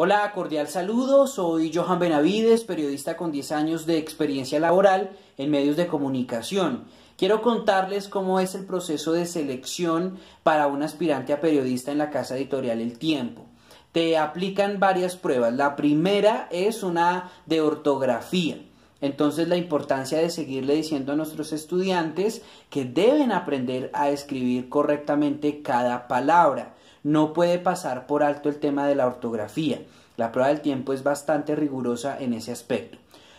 Hola, cordial saludo. Soy Johan Benavides, periodista con 10 años de experiencia laboral en medios de comunicación. Quiero contarles cómo es el proceso de selección para un aspirante a periodista en la casa editorial El Tiempo. Te aplican varias pruebas. La primera es una de ortografía. Entonces la importancia de seguirle diciendo a nuestros estudiantes que deben aprender a escribir correctamente cada palabra. No puede pasar por alto el tema de la ortografía. La prueba del tiempo es bastante rigurosa en ese aspecto.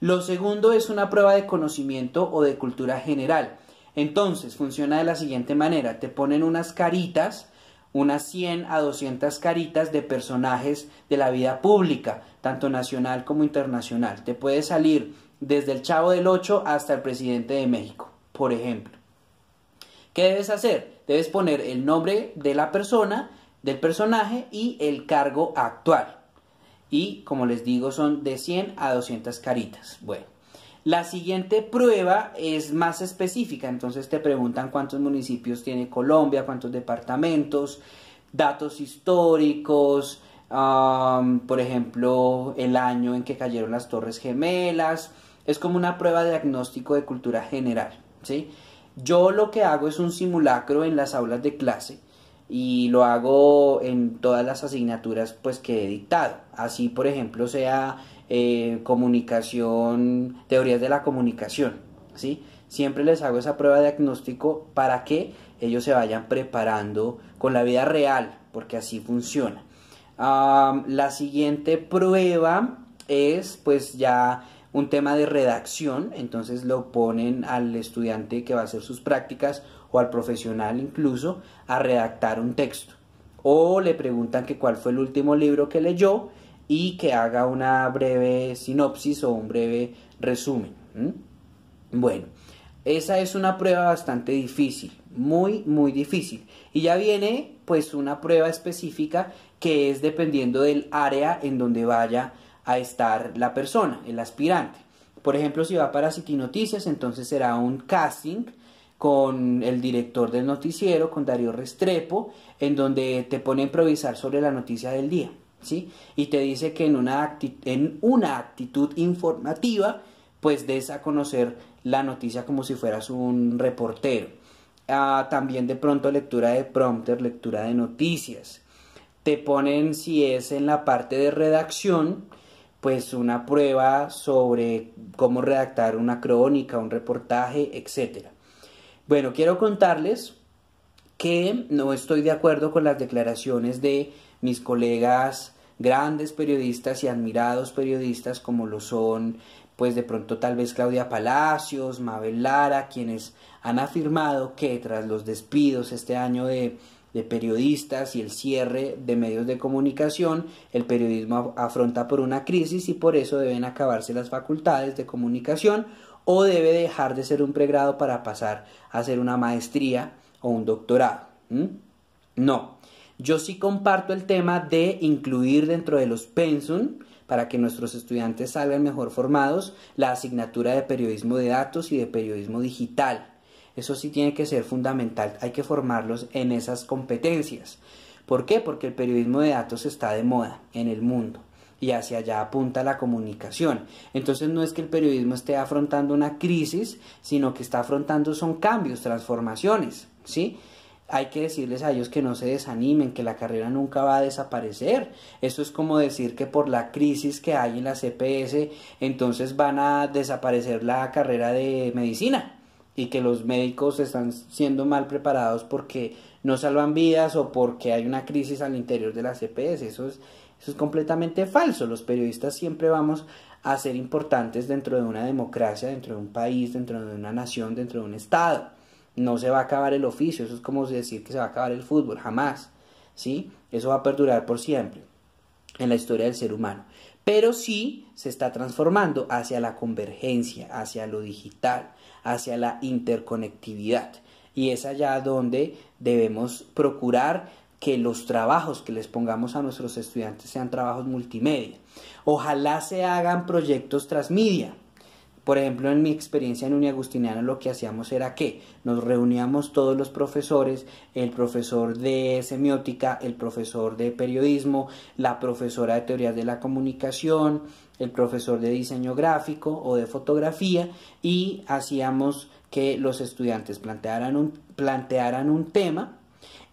Lo segundo es una prueba de conocimiento o de cultura general. Entonces funciona de la siguiente manera. Te ponen unas caritas, unas 100 a 200 caritas de personajes de la vida pública, tanto nacional como internacional. Te puede salir desde el Chavo del 8 hasta el presidente de México, por ejemplo. ¿Qué debes hacer? Debes poner el nombre de la persona del personaje y el cargo actual. Y como les digo, son de 100 a 200 caritas. Bueno, la siguiente prueba es más específica, entonces te preguntan cuántos municipios tiene Colombia, cuántos departamentos, datos históricos, por ejemplo, el año en que cayeron las Torres Gemelas. Es como una prueba de diagnóstico de cultura general. ¿sí? Yo lo que hago es un simulacro en las aulas de clase y lo hago en todas las asignaturas pues que he dictado. Así, por ejemplo, sea eh, comunicación, teorías de la comunicación, ¿sí? Siempre les hago esa prueba de diagnóstico para que ellos se vayan preparando con la vida real, porque así funciona. la siguiente prueba es pues ya un tema de redacción, entonces lo ponen al estudiante que va a hacer sus prácticas o al profesional incluso a redactar un texto. O le preguntan que cuál fue el último libro que leyó y que haga una breve sinopsis o un breve resumen. Bueno, esa es una prueba bastante difícil, muy, muy difícil. Y ya viene pues una prueba específica que es dependiendo del área en donde vaya a estar la persona, el aspirante. Por ejemplo, si va para City Noticias, entonces será un casting con el director del noticiero, con Darío Restrepo, en donde te pone a improvisar sobre la noticia del día, ¿sí? Y te dice que en una, actitud, en una actitud informativa, pues des a conocer la noticia como si fueras un reportero. Ah, también de pronto lectura de prompter, lectura de noticias. Te ponen, si es en la parte de redacción, pues una prueba sobre cómo redactar una crónica, un reportaje, etcétera. Bueno, quiero contarles que no estoy de acuerdo con las declaraciones de mis colegas grandes periodistas y admirados periodistas como lo son pues de pronto tal vez Claudia Palacios, Mabel Lara, quienes han afirmado que tras los despidos este año de, periodistas y el cierre de medios de comunicación, el periodismo afronta por una crisis y por eso deben acabarse las facultades de comunicación o debe dejar de ser un pregrado para pasar a hacer una maestría o un doctorado. No, yo sí comparto el tema de incluir dentro de los pensum para que nuestros estudiantes salgan mejor formados la asignatura de periodismo de datos y de periodismo digital. Eso sí tiene que ser fundamental, hay que formarlos en esas competencias. ¿Por qué? Porque el periodismo de datos está de moda en el mundo y hacia allá apunta la comunicación. Entonces no es que el periodismo esté afrontando una crisis, sino que está afrontando son cambios, transformaciones, ¿sí? Hay que decirles a ellos que no se desanimen, que la carrera nunca va a desaparecer. Eso es como decir que por la crisis que hay en la CPS, entonces van a desaparecer la carrera de medicina y que los médicos están siendo mal preparados porque no salvan vidas o porque hay una crisis al interior de la CPS. Eso es, eso es completamente falso. Los periodistas siempre vamos a ser importantes dentro de una democracia, dentro de un país, dentro de una nación, dentro de un Estado. No se va a acabar el oficio, eso es como decir que se va a acabar el fútbol, jamás. ¿sí? Eso va a perdurar por siempre en la historia del ser humano. Pero sí se está transformando hacia la convergencia, hacia lo digital, hacia la interconectividad. Y es allá donde debemos procurar que los trabajos que les pongamos a nuestros estudiantes sean trabajos multimedia. Ojalá se hagan proyectos transmedia. Por ejemplo, en mi experiencia en Uniagustiniana, lo que hacíamos era que nos reuníamos todos los profesores, el profesor de semiótica, el profesor de periodismo, la profesora de teorías de la comunicación, el profesor de diseño gráfico o de fotografía y hacíamos que los estudiantes plantearan un, plantearan un tema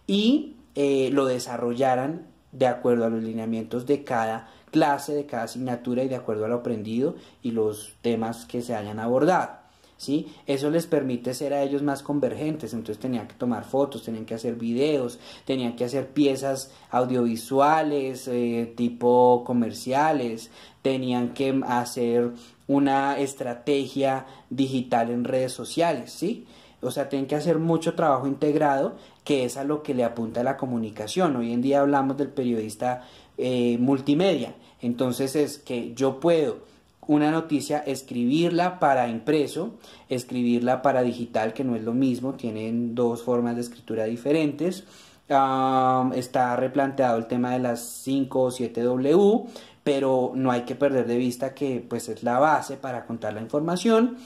y eh, lo desarrollaran de acuerdo a los lineamientos de cada clase, de cada asignatura y de acuerdo a lo aprendido y los temas que se hayan abordado. ¿Sí? Eso les permite ser a ellos más convergentes, entonces tenían que tomar fotos, tenían que hacer videos, tenían que hacer piezas audiovisuales, eh, tipo comerciales, tenían que hacer una estrategia digital en redes sociales, ¿sí? O sea, tienen que hacer mucho trabajo integrado, que es a lo que le apunta la comunicación. Hoy en día hablamos del periodista eh, multimedia. Entonces es que yo puedo una noticia, escribirla para impreso, escribirla para digital, que no es lo mismo, tienen dos formas de escritura diferentes. está replanteado el tema de las 5 o 7 W, pero no hay que perder de vista que pues es la base para contar la información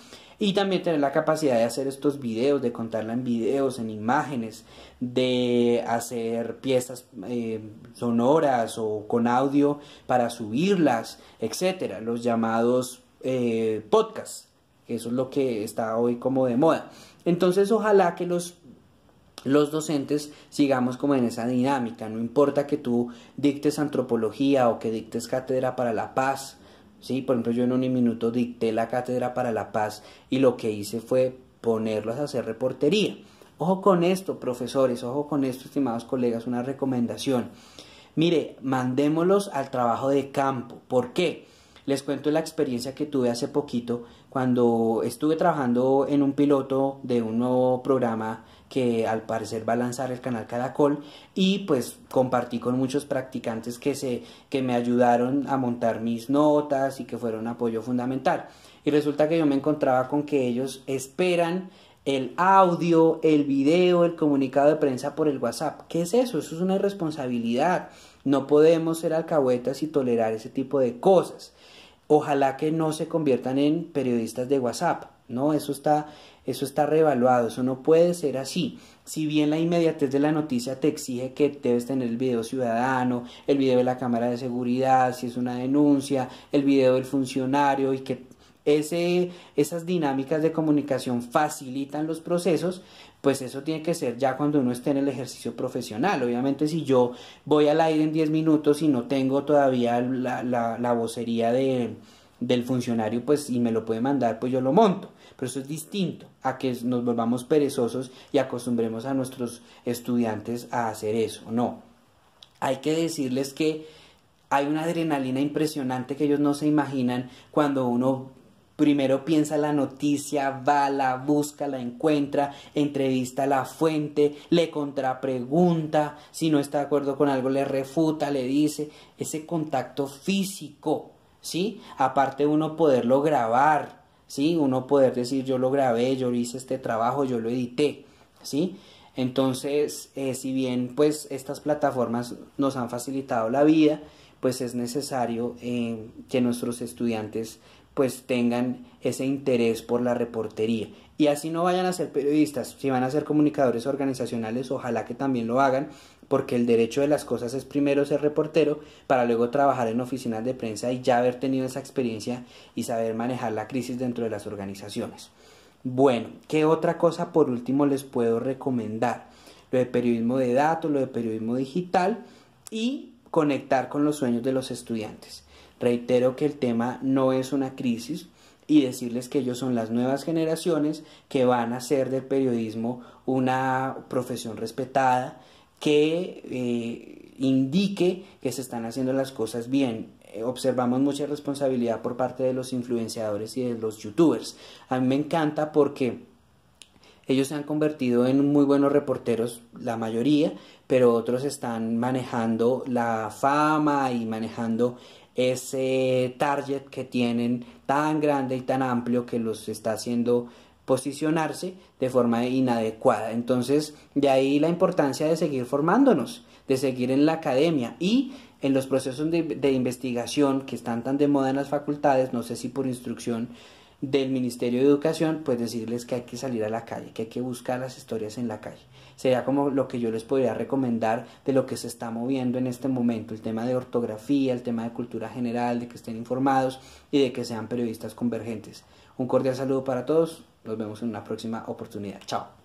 y también tener la capacidad de hacer estos videos, de contarla en videos, en imágenes, de hacer piezas eh, sonoras o con audio para subirlas, etcétera, los llamados eh, podcasts, eso es lo que está hoy como de moda. Entonces, ojalá que los los docentes sigamos como en esa dinámica. No importa que tú dictes antropología o que dictes cátedra para la paz ¿sí? Por ejemplo, yo en un minuto dicté la cátedra para la paz y lo que hice fue ponerlos a hacer reportería. Ojo con esto, profesores, ojo con esto, estimados colegas, una recomendación. Mire, mandémoslos al trabajo de campo. ¿Por qué? Les cuento la experiencia que tuve hace poquito cuando estuve trabajando en un piloto de un nuevo programa que al parecer va a lanzar el canal Caracol y pues compartí con muchos practicantes que, se, que me ayudaron a montar mis notas y que fueron apoyo fundamental. Y resulta que yo me encontraba con que ellos esperan el audio, el video, el comunicado de prensa por el WhatsApp. ¿Qué es eso? Eso es una irresponsabilidad. No podemos ser alcahuetas y tolerar ese tipo de cosas. Ojalá que no se conviertan en periodistas de WhatsApp. No, eso está, eso está revaluado, eso no puede ser así. Si bien la inmediatez de la noticia te exige que debes tener el video ciudadano, el video de la cámara de seguridad, si es una denuncia, el video del funcionario y que ese, esas dinámicas de comunicación facilitan los procesos, pues eso tiene que ser ya cuando uno esté en el ejercicio profesional. Obviamente si yo voy al aire en 10 minutos y no tengo todavía la, la vocería de del funcionario, pues y me lo puede mandar, pues yo lo monto. Pero eso es distinto a que nos volvamos perezosos y acostumbremos a nuestros estudiantes a hacer eso. No, hay que decirles que hay una adrenalina impresionante que ellos no se imaginan cuando uno Primero piensa la noticia, va, la busca, la encuentra, entrevista a la fuente, le contrapregunta, si no está de acuerdo con algo le refuta, le dice, ese contacto físico ¿sí? Aparte uno poderlo grabar, ¿sí? Uno poder decir yo lo grabé, yo hice este trabajo, yo lo edité, ¿sí? Entonces, eh, si bien pues estas plataformas nos han facilitado la vida, pues es necesario eh, que nuestros estudiantes pues tengan ese interés por la reportería y así no vayan a ser periodistas, si van a ser comunicadores organizacionales, ojalá que también lo hagan, porque el derecho de las cosas es primero ser reportero para luego trabajar en oficinas de prensa y ya haber tenido esa experiencia y saber manejar la crisis dentro de las organizaciones. Bueno, ¿qué otra cosa por último les puedo recomendar? Lo de periodismo de datos, lo de periodismo digital y conectar con los sueños de los estudiantes. Reitero que el tema no es una crisis, y decirles que ellos son las nuevas generaciones que van a hacer del periodismo una profesión respetada que eh, indique que se están haciendo las cosas bien. Eh, observamos mucha responsabilidad por parte de los influenciadores y de los youtubers. A mí me encanta porque ellos se han convertido en muy buenos reporteros, la mayoría, pero otros están manejando la fama y manejando ese target que tienen tan grande y tan amplio que los está haciendo posicionarse de forma inadecuada. Entonces, de ahí la importancia de seguir formándonos, de seguir en la academia y en los procesos de, investigación que están tan de moda en las facultades, no sé si por instrucción del Ministerio de Educación, pues decirles que hay que salir a la calle, que hay que buscar las historias en la calle. Sería como lo que yo les podría recomendar de lo que se está moviendo en este momento, el tema de ortografía, el tema de cultura general, de que estén informados y de que sean periodistas convergentes. Un cordial saludo para todos, nos vemos en una próxima oportunidad. Chao.